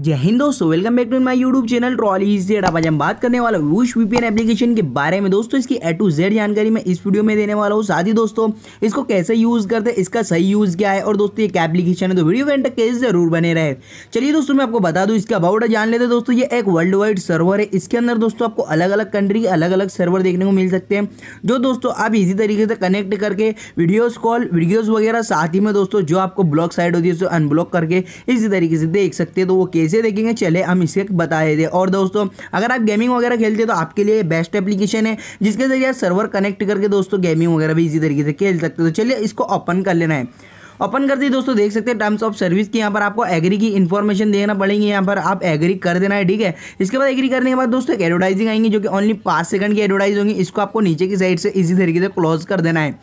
जय हिंद दोस्तों welcome back to my YouTube channel Trolley Z आज हम बात करने वाला वूश वीपीएन एप्लीकेशन के बारे में दोस्तों इसकी ए टू जेड जानकारी मैं इस वीडियो में देने वाला हूँ साथ ही दोस्तों इसको कैसे यूज़ करते हैं इसका सही यूज़ क्या है और दोस्तों ये क्या एप्लीकेशन है तो वीडियो इंटर कैसे जरूर बने रहे चलिए दोस्तों मैं आपको बता दूँ इसका अबाउट जान लेते दोस्तों ये एक वर्ल्ड वाइड सर्वर है इसके अंदर दोस्तों आपको अलग अलग कंट्री के अलग अलग सर्वर देखने को मिल सकते हैं जो दोस्तों आप इसी तरीके से कनेक्ट करके वीडियोज़ कॉल वीडियोज़ वगैरह साथ ही में दोस्तों जो आपको ब्लॉक साइड होती है उसको अनब्लॉक करके इसी तरीके से देख सकते हैं तो वो कैसे देखेंगे चले हम इसे बता देते और दोस्तों अगर आप गेमिंग वगैरह खेलते हो तो आपके लिए बेस्ट एप्लीकेशन है जिसके जरिए आप सर्वर कनेक्ट करके दोस्तों गेमिंग वगैरह भी इसी तरीके से खेल सकते हो तो चलिए इसको ओपन कर लेना है ओपन करते ही दोस्तों देख सकते हैं टर्म्स ऑफ सर्विस की यहाँ पर आपको एग्री की इन्फॉर्मेशन देना पड़ेगी यहाँ पर आप एग्री कर देना है ठीक है इसके बाद एग्री करने के बाद दोस्तों एक एडवर्टाइजिंग आएंगी जो कि ओनली पाँच सेकंड की एडवर्टाइज होंगी इसको आपको नीचे की साइड से इजी तरीके से क्लोज कर देना है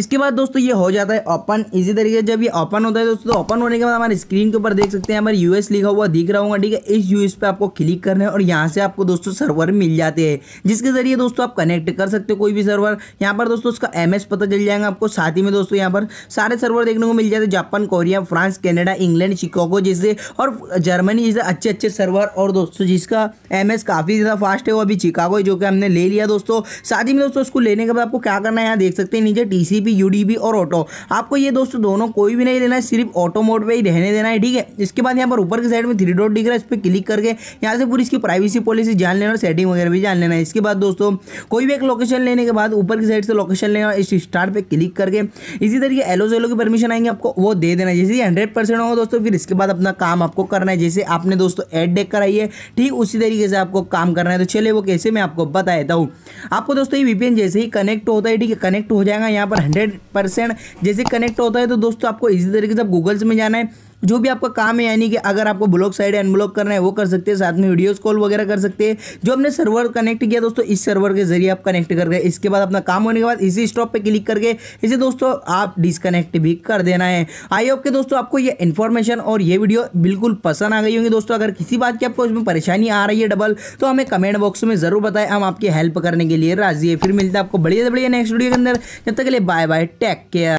इसके बाद दोस्तों ये हो जाता है ओपन इसी तरीके से जब ये ओपन होता है दोस्तों ओपन तो होने के बाद हमारे स्क्रीन के ऊपर देख सकते हैं हमारे यूएस लिखा हुआ दिख रहा होगा ठीक है इस यूएस पे आपको क्लिक करना है और यहाँ से आपको दोस्तों सर्वर मिल जाते हैं जिसके जरिए दोस्तों आप कनेक्ट कर सकते हो कोई भी सर्वर यहाँ पर दोस्तों उसका एम पता चल जाएगा आपको साथ ही में दोस्तों यहाँ पर सारे सर्वर देखने को मिल जाते हैं Japan Korea France Canada England Chicago जैसे और जर्मनी जैसे अच्छे अच्छे सर्वर और दोस्तों जिसका एम काफ़ी ज़्यादा फास्ट है वो अभी शिकागो जो कि हमने ले लिया दोस्तों साथ ही में दोस्तों उसको लेने के बाद आपको क्या करना है यहाँ देख सकते हैं नीचे टी टीडीपी यूडीपी और ऑटो आपको ये दोस्तों दोनों कोई भी नहीं लेना है सिर्फ ऑटो मोड पर ही रहने देना है ठीक है इसके बाद यहाँ पर ऊपर की साइड में थ्री डॉट दिख रहा है इस पर क्लिक करके यहाँ से पूरी इसकी प्राइवेसी पॉलिसी जान लेना सेटिंग वगैरह भी जान लेना है इसके बाद दोस्तों कोई भी एक लोकेशन लेने के बाद ऊपर की साइड से लोकेशन लेना और इस स्टार पर क्लिक करके इसी तरीके एलो जेलो की परमिशन आएंगे आपको वो दे देना है जैसे हंड्रेड परसेंट होगा दोस्तों फिर इसके बाद अपना काम आपको करना है जैसे आपने दोस्तों एड डेक कराई है ठीक उसी तरीके से आपको काम करना है तो चले वो कैसे मैं आपको बता देता हूँ आपको दोस्तों ये वीपीएन जैसे ही कनेक्ट होता है ठीक है कनेक्ट हो जाएगा यहाँ पर हंड्रेड परसेंट जैसे कनेक्ट होता है तो दोस्तों आपको इसी तरीके से आप गूगल्स में जाना है जो भी आपका काम है यानी कि अगर आपको ब्लॉक साइड अनब्लॉक करना है वो कर सकते हैं साथ में वीडियोस कॉल वगैरह कर सकते हैं जो हमने सर्वर कनेक्ट किया दोस्तों इस सर्वर के जरिए आप कनेक्ट कर गए इसके बाद अपना काम होने के बाद इसी स्टॉप पर क्लिक करके इसे दोस्तों आप डिसकनेक्ट भी कर देना है आई होप के दोस्तों आपको ये इन्फॉर्मेशन और ये वीडियो बिल्कुल पसंद आ गई होंगी दोस्तों अगर किसी बात की आपको इसमें परेशानी आ रही है डबल तो हमें कमेंट बॉक्स में ज़रूर बताएं हम आपकी हेल्प करने के लिए राजी है फिर मिलते हैं आपको बढ़िया बढ़िया नेक्स्ट वीडियो के अंदर जब तक के लिए बाय बाय टेक केयर